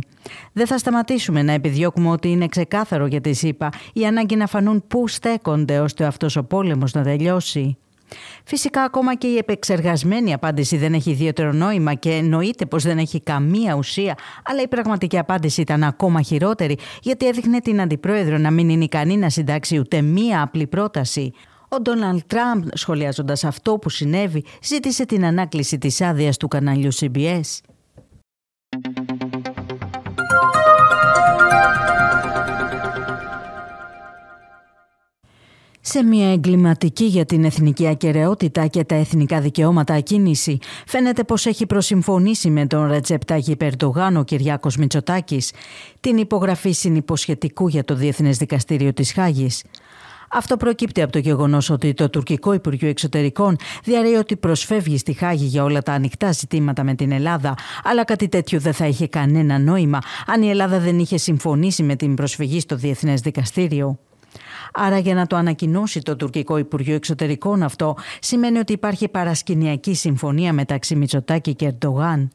«Δεν θα σταματήσουμε να επιδιώκουμε ότι είναι ξεκάθαρο για τη ΣΥΠΑ η ανάγκη να φανούν πού στέκονται ώστε αυτός ο πόλεμος να τελειώσει». Φυσικά ακόμα και η επεξεργασμένη απάντηση δεν έχει ιδιαίτερο νόημα και εννοείται πως δεν έχει καμία ουσία, αλλά η πραγματική απάντηση ήταν ακόμα χειρότερη γιατί έδειχνε την Αντιπρόεδρο να μην είναι ικανή να συντάξει ούτε μία απλή πρόταση. Ο Ντόναλτ Τραμπ, σχολιάζοντας αυτό που συνέβη, ζήτησε την ανάκληση της άδειας του καναλιού CBS. Σε μια εγκληματική για την εθνική ακαιρεότητα και τα εθνικά δικαιώματα ακίνηση, φαίνεται πως έχει προσυμφωνήσει με τον Ρετζεπτάγη Περντογάν ο Κυριάκος Μητσοτάκης την υπογραφή συνυποσχετικού για το Διεθνές Δικαστήριο της Χάγης. Αυτό προκύπτει από το γεγονός ότι το τουρκικό Υπουργείο Εξωτερικών διαρρέει ότι προσφεύγει στη Χάγη για όλα τα ανοιχτά ζητήματα με την Ελλάδα, αλλά κάτι τέτοιο δεν θα είχε κανένα νόημα αν η Ελλάδα δεν είχε συμφωνήσει με την προσφυγή στο Διεθνές Δικαστήριο. Άρα για να το ανακοινώσει το τουρκικό Υπουργείο Εξωτερικών αυτό σημαίνει ότι υπάρχει παρασκηνιακή συμφωνία μεταξύ Μητσοτάκη και Ερντογάν.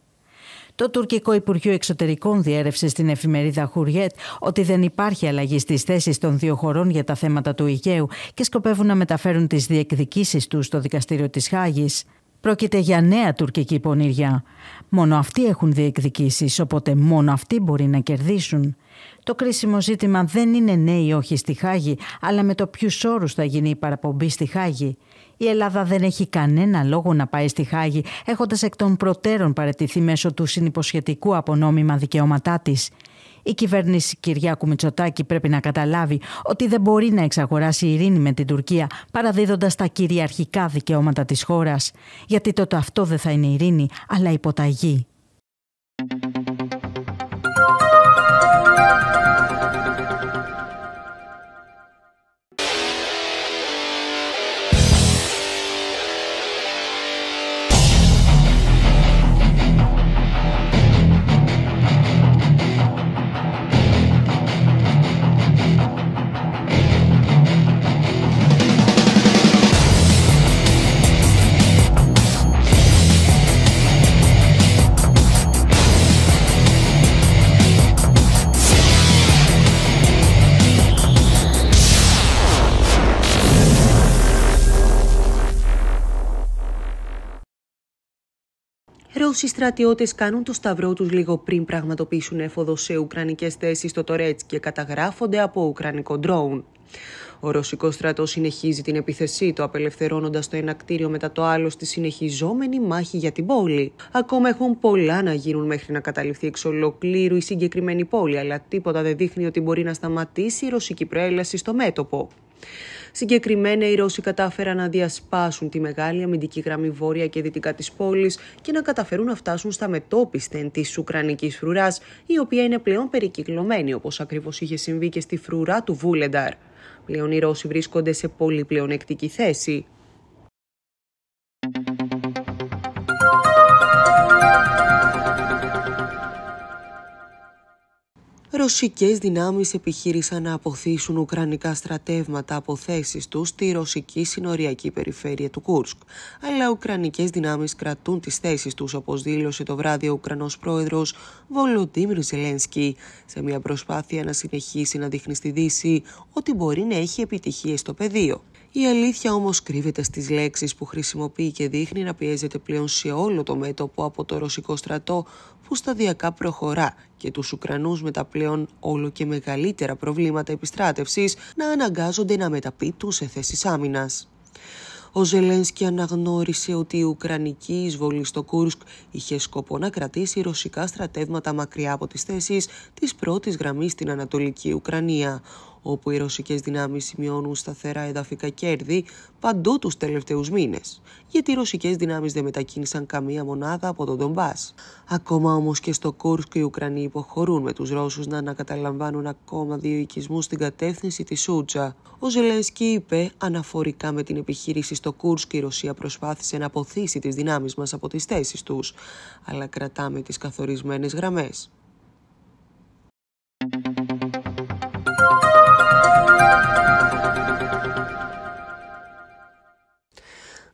Το τουρκικό Υπουργείο Εξωτερικών διέρευσε στην εφημερίδα Χουριέτ ότι δεν υπάρχει αλλαγή στις θέσεις των δύο χωρών για τα θέματα του Αιγαίου και σκοπεύουν να μεταφέρουν τις διεκδικήσεις τους στο δικαστήριο της Χάγης. Πρόκειται για νέα τουρκική πονηριά. Μόνο αυτοί έχουν διεκδικήσεις, οπότε μόνο αυτοί μπορεί να κερδίσουν. Το κρίσιμο ζήτημα δεν είναι ναι ή όχι στη Χάγη, αλλά με το ποιους όρους θα γίνει η παραπομπή στη Χάγη. Η Ελλάδα δεν έχει κανένα λόγο να πάει στη Χάγη, έχοντας εκ των προτέρων παρετηθεί μέσω του συνυποσχετικού απονόμημα δικαιώματά της. Η κυβέρνηση Κυριάκου Μητσοτάκη πρέπει να καταλάβει ότι δεν μπορεί να εξαγοράσει ειρήνη με την Τουρκία παραδίδοντας τα κυριαρχικά δικαιώματα της χώρας. Γιατί τότε αυτό δεν θα είναι ειρήνη, αλλά υποταγή. Οι στρατιώτες κάνουν το σταυρό τους λίγο πριν πραγματοποιήσουν έφοδο σε ουκρανικές θέσεις στο Τορέτς και καταγράφονται από ουκρανικό ντρόουν. Ο ρωσικός στρατός συνεχίζει την επιθεσή του, απελευθερώνοντας το ένα κτίριο μετά το άλλο στη συνεχιζόμενη μάχη για την πόλη. Ακόμα έχουν πολλά να γίνουν μέχρι να καταληφθεί εξ ολοκλήρου η συγκεκριμένη πόλη, αλλά τίποτα δεν δείχνει ότι μπορεί να σταματήσει η ρωσική προέλαση στο μέτωπο. Συγκεκριμένα, οι Ρώσοι κατάφεραν να διασπάσουν τη μεγάλη αμυντική γραμμή βόρεια και δυτικά της πόλης και να καταφέρουν να φτάσουν στα μετόπισθεν της Ουκρανικής φρουράς, η οποία είναι πλέον περικυκλωμένη, όπως ακριβώς είχε συμβεί και στη φρουρά του Βούλενταρ. Πλέον οι Ρώσοι βρίσκονται σε πολύ πλεονεκτική θέση. Ρωσικές δυνάμεις επιχείρησαν να αποθήσουν ουκρανικά στρατεύματα από θέσεις τους στη ρωσική συνοριακή περιφέρεια του Κούρσκ. Αλλά ουκρανικές δυνάμεις κρατούν τις θέσεις τους, όπως δήλωσε το βράδυ ο Ουκρανός πρόεδρος Βολοντίμιρ Ζελένσκι, σε μια προσπάθεια να συνεχίσει να δείχνει στη Δύση ότι μπορεί να έχει επιτυχίες στο πεδίο. Η αλήθεια όμως κρύβεται στις λέξεις που χρησιμοποιεί και δείχνει να πιέζεται πλέον σε όλο το μέτωπο από το ρωσικό στρατό που σταδιακά προχωρά και τους Ουκρανούς με τα πλέον όλο και μεγαλύτερα προβλήματα επιστράτευσης να αναγκάζονται να μεταπίτουν σε θέσεις άμυνας. Ο Ζελένσκι αναγνώρισε ότι η Ουκρανική εισβολή στο Κούρσκ είχε σκοπό να κρατήσει ρωσικά στρατεύματα μακριά από τις θέσεις της πρώτης γραμμής στην Ανατολική Ουκρανία όπου οι ρωσικές δυνάμεις σημειώνουν σταθερά εδαφικά κέρδη παντού τους τελευταίους μήνες, γιατί οι ρωσικές δυνάμεις δεν μετακίνησαν καμία μονάδα από τον Ντομπάς. Ακόμα όμως και στο Κούρσκ οι Ουκρανοί υποχωρούν με τους Ρώσους να ανακαταλαμβάνουν ακόμα δύο οικισμούς στην κατεύθυνση της Σούτσα. Ο Ζελένσκι είπε αναφορικά με την επιχείρηση στο Κούρσκ η Ρωσία προσπάθησε να αποθήσει τις δυνάμεις μας από τις θέσεις τους, αλλά κρατάμε τις καθορισμένες γραμμές.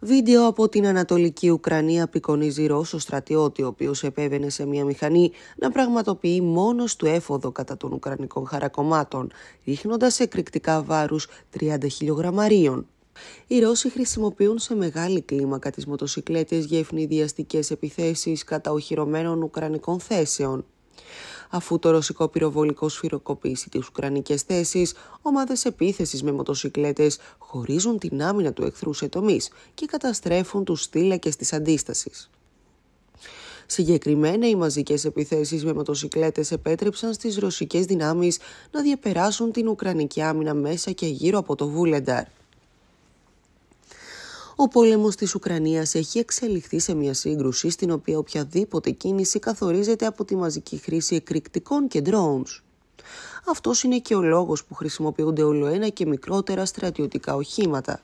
Βίντεο από την Ανατολική Ουκρανία απεικονίζει Ρώσο στρατιώτη, ο οποίος επέβαινε σε μια μηχανή να πραγματοποιεί μόνος του έφοδο κατά των Ουκρανικών χαρακομμάτων, ρίχνοντας εκρηκτικά βάρους 30 χιλιογραμμαρίων. Οι Ρώσοι χρησιμοποιούν σε μεγάλη κλίμακα τις μοτοσυκλέτες για ευνηδιαστικές επιθέσεις κατά οχυρωμένων Ουκρανικών θέσεων αφού το ρωσικό πυροβολικό σφυροκοπήσει τις ουκρανικές θέσεις, ομάδες επίθεσης με μοτοσυκλέτες χωρίζουν την άμυνα του εχθρού σε τομείς και καταστρέφουν τους και τη αντίσταση. Συγκεκριμένα, οι μαζικές επιθέσεις με μοτοσυκλέτες επέτρεψαν στις ρωσικές δυνάμεις να διαπεράσουν την Ουκρανική άμυνα μέσα και γύρω από το Βούλενταρ. Ο πόλεμος της Ουκρανίας έχει εξελιχθεί σε μια σύγκρουση στην οποία οποιαδήποτε κίνηση καθορίζεται από τη μαζική χρήση εκρηκτικών και drones. Αυτός είναι και ο λόγος που χρησιμοποιούνται όλο ένα και μικρότερα στρατιωτικά οχήματα.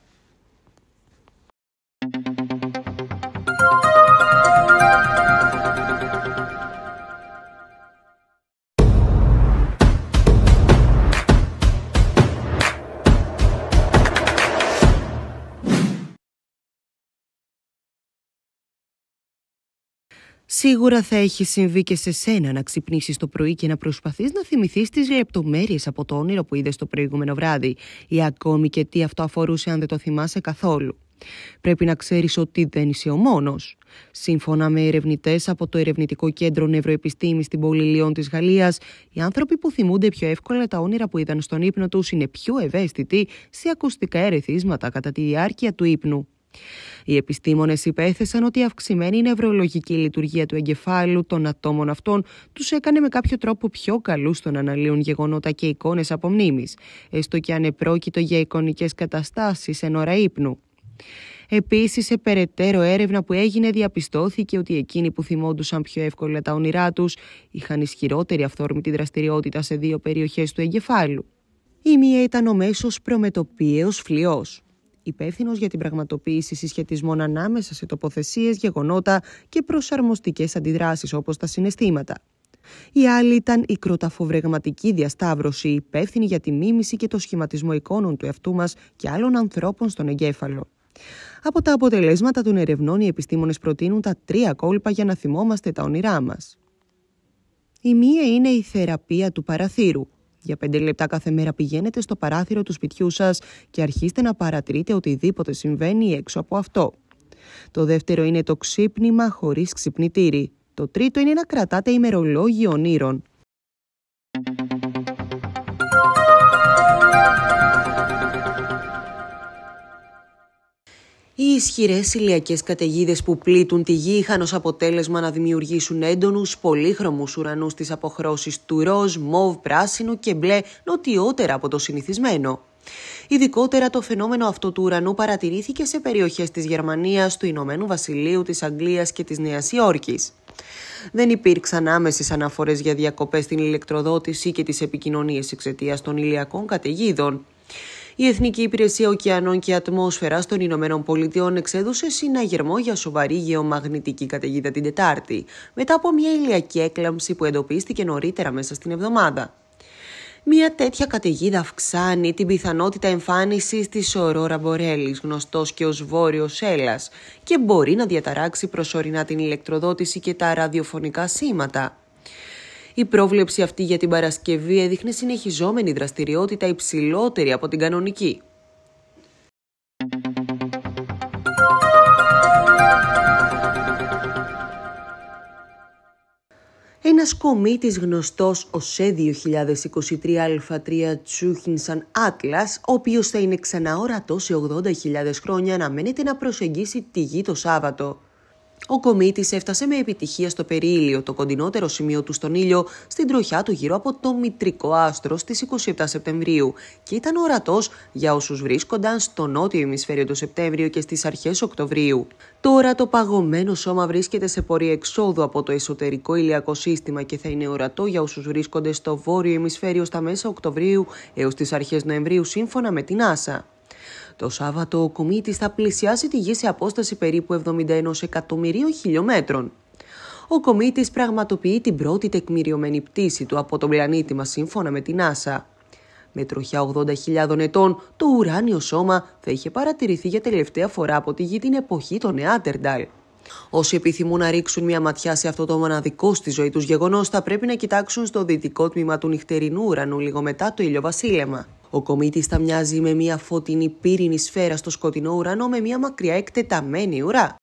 Σίγουρα θα έχει συμβεί και σε σένα να ξυπνήσεις το πρωί και να προσπαθείς να θυμηθείς τις λεπτομέρειες από το όνειρο που είδες το προηγούμενο βράδυ, ή ακόμη και τι αυτό αφορούσε αν δεν το θυμάσαι καθόλου. Πρέπει να ξέρεις ότι δεν είσαι ο μόνος. Σύμφωνα με ερευνητές από το Ερευνητικό Κέντρο Νευροεπιστήμης στην πόλη Λιών της Γαλλίας, οι άνθρωποι που θυμούνται πιο εύκολα τα όνειρα που είδαν στον ύπνο τους είναι πιο ευαίσθητοι σε ακουστικά ερεθίσματα κατά τη διάρκεια του ύπνου. Οι επιστήμονες υπέθεσαν ότι η αυξημένη νευρολογική λειτουργία του εγκεφάλου των ατόμων αυτών τους έκανε με κάποιο τρόπο πιο καλούς στο να αναλύουν γεγονότα και εικόνες απομνήμη, έστω και αν επρόκειτο για εικονικές καταστάσεις εν ώρα ύπνου. Επίσης, σε περαιτέρω έρευνα που έγινε διαπιστώθηκε ότι εκείνοι που θυμόντουσαν πιο εύκολα τα όνειρά τους, είχαν ισχυρότερη αυθόρμητη δραστηριότητα σε δύο περιοχές του εγκεφάλου. Η μία ήταν ο μέσος προμετωπίαιος φλοιός υπεύθυνος για την πραγματοποίηση συσχετισμών ανάμεσα σε τοποθεσίες, γεγονότα και προσαρμοστικές αντιδράσεις όπως τα συναισθήματα. Η άλλη ήταν η κροταφοβρεγματική διασταύρωση, υπεύθυνη για τη μίμηση και το σχηματισμό εικόνων του εαυτού μας και άλλων ανθρώπων στον εγκέφαλο. Από τα αποτελέσματα των ερευνών, οι επιστήμονες προτείνουν τα τρία κόλπα για να θυμόμαστε τα όνειρά μας. Η μία είναι η θεραπεία του παραθύρου, για 5 λεπτά κάθε μέρα πηγαίνετε στο παράθυρο του σπιτιού σας και αρχίστε να παρατηρείτε οτιδήποτε συμβαίνει έξω από αυτό. Το δεύτερο είναι το ξύπνημα χωρίς ξυπνητήρι. Το τρίτο είναι να κρατάτε ημερολόγιο ονείρων. Οι ισχυρές ηλιακές καταιγίδες που πλήττουν τη γη είχαν ως αποτέλεσμα να δημιουργήσουν έντονους πολύχρωμους ουρανούς στις αποχρώσεις του ροζ, μοβ, πράσινου και μπλε νοτιότερα από το συνηθισμένο. Ειδικότερα το φαινόμενο αυτό του ουρανού παρατηρήθηκε σε περιοχές της Γερμανίας, του Ηνωμένου Βασιλείου, της Αγγλίας και της Νέας Υόρκης. Δεν υπήρξαν άμεσες αναφορές για διακοπές στην ηλεκτροδότηση και τις επικοινωνίες εξαιτίας των ηλιακών καταιγίδων. Η Εθνική Υπηρεσία Οκεανών και Ατμόσφαιρα των Ηνωμένων Πολιτειών εξέδωσε συναγερμό για σοβαρή γεωμαγνητική καταιγίδα την Τετάρτη, μετά από μια ηλιακή έκλαμψη που εντοπίστηκε νωρίτερα μέσα στην εβδομάδα. Μια τέτοια καταιγίδα αυξάνει την πιθανότητα εμφάνισης της ορόρα Μπορέλη, γνωστός και ως Βόρειος Έλλας, και μπορεί να διαταράξει προσωρινά την ηλεκτροδότηση και τα ραδιοφωνικά σήματα. Η πρόβλεψη αυτή για την Παρασκευή έδειχνε συνεχιζόμενη δραστηριότητα υψηλότερη από την κανονική. Ένας κομίτης γνωστός ως σε 2023 Τσούχινσαν τσουχινσαν Άτλας, ο οποίος θα είναι ξαναόρατος σε 80.000 χρόνια, αναμένεται να προσεγγίσει τη γη το Σάββατο. Ο κομίτης έφτασε με επιτυχία στο περίλιο, το κοντινότερο σημείο του στον ήλιο, στην τροχιά του γύρω από το μητρικό άστρο στις 27 Σεπτεμβρίου και ήταν ορατός για όσους βρίσκονταν στο νότιο ημισφαίριο το Σεπτέμβριο και στις αρχές Οκτωβρίου. Τώρα το παγωμένο σώμα βρίσκεται σε πορεία εξόδου από το εσωτερικό ηλιακό σύστημα και θα είναι ορατό για όσους βρίσκονται στο βόρειο ημισφαίριο στα μέσα Οκτωβρίου έως τις αρχές Νοεμβρίου σύμφωνα με την NASA. Το Σάββατο ο κομίτης θα πλησιάσει τη γη σε απόσταση περίπου 71 εκατομμυρίων χιλιόμετρων. Ο κομίτης πραγματοποιεί την πρώτη τεκμηριωμένη πτήση του από τον πλανήτη μας σύμφωνα με την NASA. Με τροχιά 80.000 ετών, το ουράνιο σώμα θα είχε παρατηρηθεί για τελευταία φορά από τη γη την εποχή των Νεάτερνταλ. Όσοι επιθυμούν να ρίξουν μια ματιά σε αυτό το μοναδικό στη ζωή τους γεγονός θα πρέπει να κοιτάξουν στο δυτικό τμήμα του νυχτερινού ουρανού λίγο μετά το ηλιοβασίλεμα. Ο κομίτης θα μοιάζει με μια φωτεινή πύρινη σφαίρα στο σκοτεινό ουρανό με μια μακριά εκτεταμένη ουρά.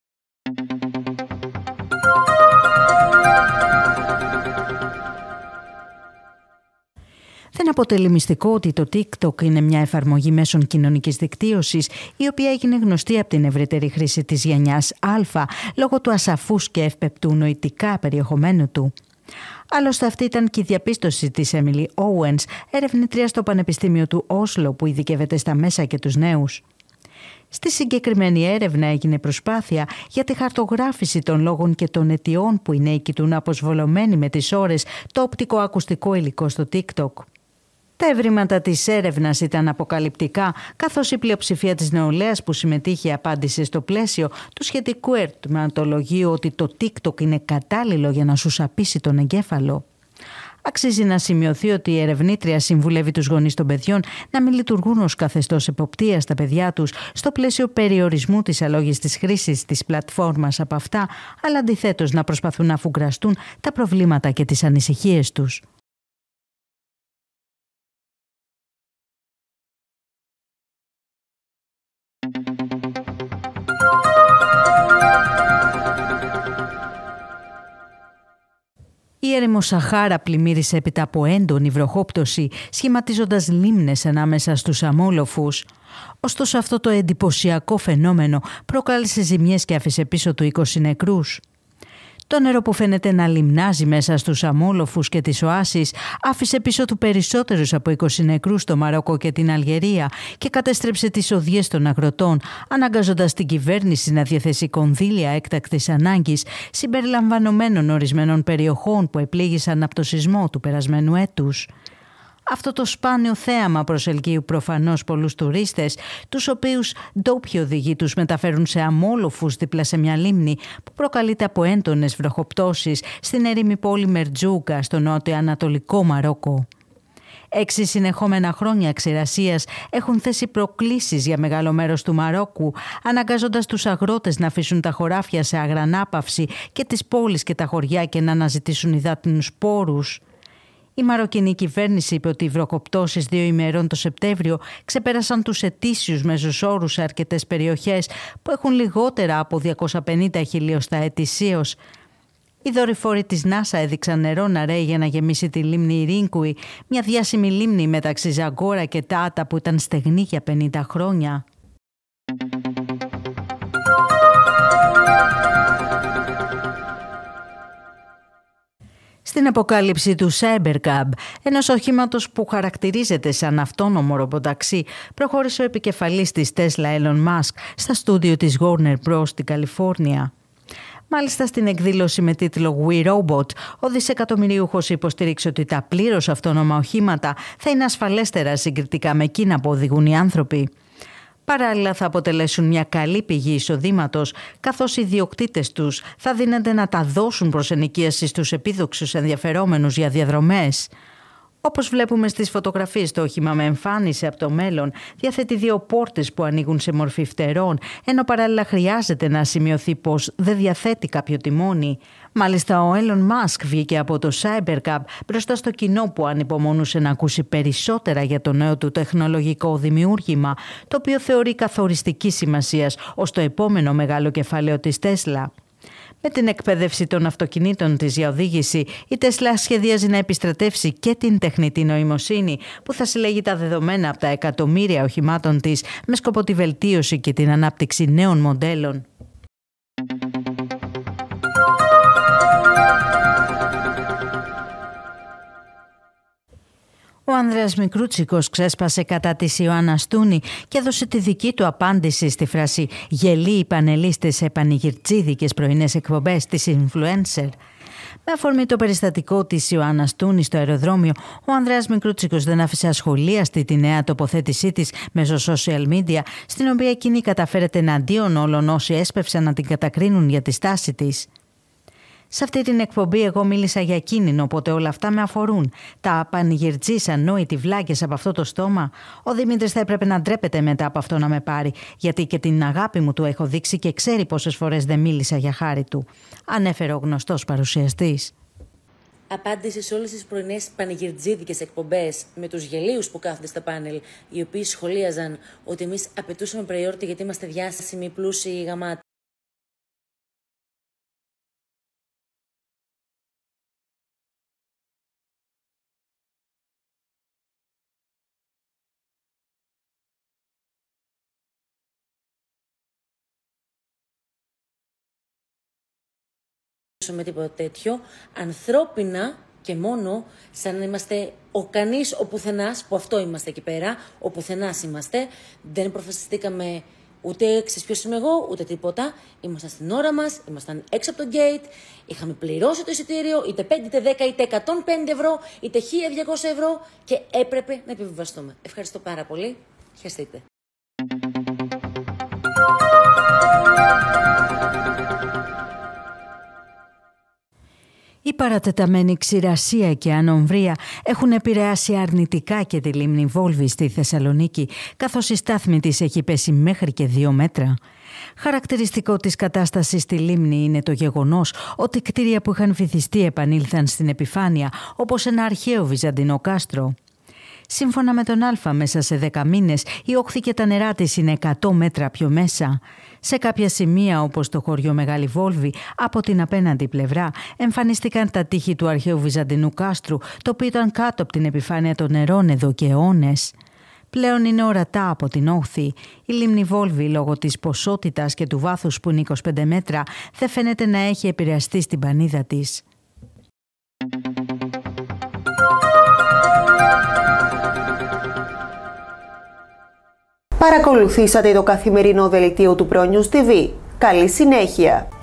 Δεν αποτελεί μυστικό ότι το TikTok είναι μια εφαρμογή μέσων κοινωνικής δικτύωσης, η οποία έγινε γνωστή από την ευρύτερη χρήση της γενιάς Α, λόγω του ασαφούς και ευπεπτού νοητικά περιεχομένου του. Άλλωστε αυτή ήταν και η διαπίστωση της Emily Owens, ερευνητρία στο Πανεπιστήμιο του Όσλο που ειδικεύεται στα μέσα και τους νέους. Στη συγκεκριμένη έρευνα έγινε προσπάθεια για τη χαρτογράφηση των λόγων και των αιτιών που οι νέοι κοιτούν αποσβολωμένοι με τις ώρες το ακουστικο υλικό στο TikTok. Τα ευρήματα της έρευνας ήταν αποκαλυπτικά, καθώς η πλειοψηφία της νεολαίας που συμμετείχε απάντησε στο πλαίσιο του σχετικού ερωτηματολογίου ότι το TikTok είναι κατάλληλο για να σου σαπίσει τον εγκέφαλο. Αξίζει να σημειωθεί ότι η ερευνήτρια συμβουλεύει τους γονείς των παιδιών να μην λειτουργούν ως καθεστώς εποπτείας στα παιδιά τους στο πλαίσιο περιορισμού της αλόγης της χρήσης της πλατφόρμας από αυτά, αλλά αντιθέτως να προσπαθούν να αφουγκραστούν τα προβλήματα και τις ανησυχίες τους. Η Σαχάρα πλημμύρισε έπειτα από έντονη βροχόπτωση, σχηματίζοντας λίμνες ανάμεσα στους αμόλοφους. Ωστόσο αυτό το εντυπωσιακό φαινόμενο προκάλεσε ζημιές και άφησε πίσω του 20 νεκρούς. Το νερό που φαίνεται να λιμνάζει μέσα στους αμόλοφους και τις οάσεις άφησε πίσω του περισσότερους από 20 νεκρούς στο Μαρόκο και την Αλγερία και κατέστρεψε τις οδιές των αγροτών, αναγκάζοντας την κυβέρνηση να διαθέσει κονδύλια έκτακτης ανάγκης συμπεριλαμβανομένων ορισμένων περιοχών που επλήγησαν από το σεισμό του περασμένου έτους. Αυτό το σπάνιο θέαμα προσελκύει προφανώς πολλούς τουρίστες, τους οποίους ντόπιοι οδηγοί τους μεταφέρουν σε αμόλοφού δίπλα σε μια λίμνη που προκαλείται από έντονες βροχοπτώσεις στην ερήμη πόλη Μερτζούγκα στο νότιο-ανατολικό Μαρόκο. Έξι συνεχόμενα χρόνια ξηρασίας έχουν θέσει προκλήσεις για μεγάλο μέρος του Μαρόκου, αναγκάζοντας τους αγρότες να αφήσουν τα χωράφια σε αγρανάπαυση και τις πόλεις και τα χωριά και να αναζητήσουν υδάτινους πόρους. Η μαροκινή κυβέρνηση είπε ότι οι βροκοπτώσεις δύο ημερών το Σεπτέμβριο ξεπέρασαν τους ετήσιους μέσους όρους σε αρκετές περιοχές που έχουν λιγότερα από 250 χιλιοστά ετησίως. Οι δορυφόροι της Νάσα έδειξαν νερό να ρέει για να γεμίσει τη λίμνη Ρίνκουι, μια διάσημη λίμνη μεταξύ Ζαγκόρα και Τάτα που ήταν στεγνή για 50 χρόνια. στην αποκάλυψη του Cybercab, ενός οχήματος που χαρακτηρίζεται σαν αυτόνομο ρομποταξί, προχώρησε ο επικεφαλής της Tesla Elon Musk στα στούντιο της Warner Bros. στην Καλιφόρνια. Μάλιστα στην εκδήλωση με τίτλο We Robot, ο δισεκατομμυρίουχος υποστήριξε ότι τα πλήρως αυτόνομα οχήματα θα είναι ασφαλέστερα συγκριτικά με εκείνα που οδηγούν οι άνθρωποι. Παράλληλα, θα αποτελέσουν μια καλή πηγή εισοδήματος, καθώς οι ιδιοκτήτες τους θα δίνονται να τα δώσουν προς ενοικίασης στου επίδοξους ενδιαφερόμενους για διαδρομές. Όπως βλέπουμε στις φωτογραφίες, το όχημα με εμφάνιση από το μέλλον διαθέτει δύο πόρτες που ανοίγουν σε μορφή φτερών, ενώ παράλληλα χρειάζεται να σημειωθεί πως δεν διαθέτει κάποιο τιμόνι. Μάλιστα, ο Έλλον Μάσκ βγήκε από το Cybercab μπροστά στο κοινό που ανυπομονούσε να ακούσει περισσότερα για το νέο του τεχνολογικό δημιούργημα, το οποίο θεωρεί καθοριστική σημασία ως το επόμενο μεγάλο κεφάλαιο της Τέσλα. Με την εκπαίδευση των αυτοκινήτων της για οδήγηση, η Τέσλα σχεδιάζει να επιστρατεύσει και την τεχνητή νοημοσύνη που θα συλλέγει τα δεδομένα από τα εκατομμύρια οχημάτων της με σκοπό τη βελτίωση και την ανάπτυξη νέων μοντέλων. Ο Ανδρέας Μικρούτσικος ξέσπασε κατά της Ιωάννας Στούνη και έδωσε τη δική του απάντηση στη φράση «Γελοί οι πανελίστες σε πανηγυρτζίδικες πρωινές εκπομπές της influencer». Με αφορμή το περιστατικό της Ιωάννας Τούνης στο αεροδρόμιο, ο Ανδρέας Μικρούτσικος δεν άφησε ασχολίαστη τη νέα τοποθέτησή της μέσω social media, στην οποία εκείνη καταφέρεται εναντίον όλων όσοι έσπευσαν να την κατακρίνουν για τη στάση της. Σε αυτή την εκπομπή εγώ μίλησα για κίνηνο, οπότε όλα αυτά με αφορούν. Τα πανηγυρτζήσα νόητη βλάκες από αυτό το στόμα. Ο Δημήτρης θα έπρεπε να ντρέπεται μετά από αυτό να με πάρει, γιατί και την αγάπη μου του έχω δείξει και ξέρει πόσες φορές δεν μίλησα για χάρη του. Ανέφερε ο γνωστός παρουσιαστής. Απάντησε σε όλες τις πρωινές πανηγυρτζίδικες εκπομπές με τους γελίους που κάθονται στα πάνελ, οι οποίοι σχολίαζαν ότι εμείς απαιτούσαμε προϊόντα γιατί είμαστε διάσημοι, πλούσιοι, γαμάτοι. με τίποτα τέτοιο, ανθρώπινα και μόνο, σαν να είμαστε ο κανείς, ο που αυτό είμαστε εκεί πέρα, ο πουθενάς είμαστε. Δεν προφασιστήκαμε ούτε ξέρεις ποιος είμαι εγώ, ούτε τίποτα. Ήμασταν στην ώρα μας, ήμασταν έξω από το gate, είχαμε πληρώσει το εισιτήριο, είτε 5, είτε 10, είτε 105 ευρώ, είτε 1200 ευρώ και έπρεπε να επιβιβαστούμε. Ευχαριστώ πάρα πολύ. Χαιρετείτε. Η παρατεταμένη ξηρασία και ανομβρία έχουν επηρεάσει αρνητικά και τη λίμνη Βόλβη στη Θεσσαλονίκη, καθώς η στάθμη της έχει πέσει μέχρι και δύο μέτρα. Χαρακτηριστικό της κατάστασης στη λίμνη είναι το γεγονός ότι κτίρια που είχαν βυθιστεί επανήλθαν στην επιφάνεια, όπως ένα αρχαίο βυζαντινό κάστρο. Σύμφωνα με τον Α, μέσα σε δέκα μήνες, η όχθη και τα νερά της είναι 100 μέτρα πιο μέσα. Σε κάποια σημεία, όπως το χωριό Μεγάλη Βόλβη, από την απέναντι πλευρά εμφανίστηκαν τα τείχη του αρχαίου Βυζαντινού κάστρου, το οποίο ήταν κάτω από την επιφάνεια των νερών εδώ και αιώνες. Πλέον είναι ορατά από την όχθη. Η λίμνη Βόλβη, λόγω της ποσότητας και του βάθους που είναι 25 μέτρα, δεν φαίνεται να έχει επηρεαστεί στην πανίδα της. Παρακολουθήσατε το καθημερινό δελτίο του Pro News TV. Καλή συνέχεια!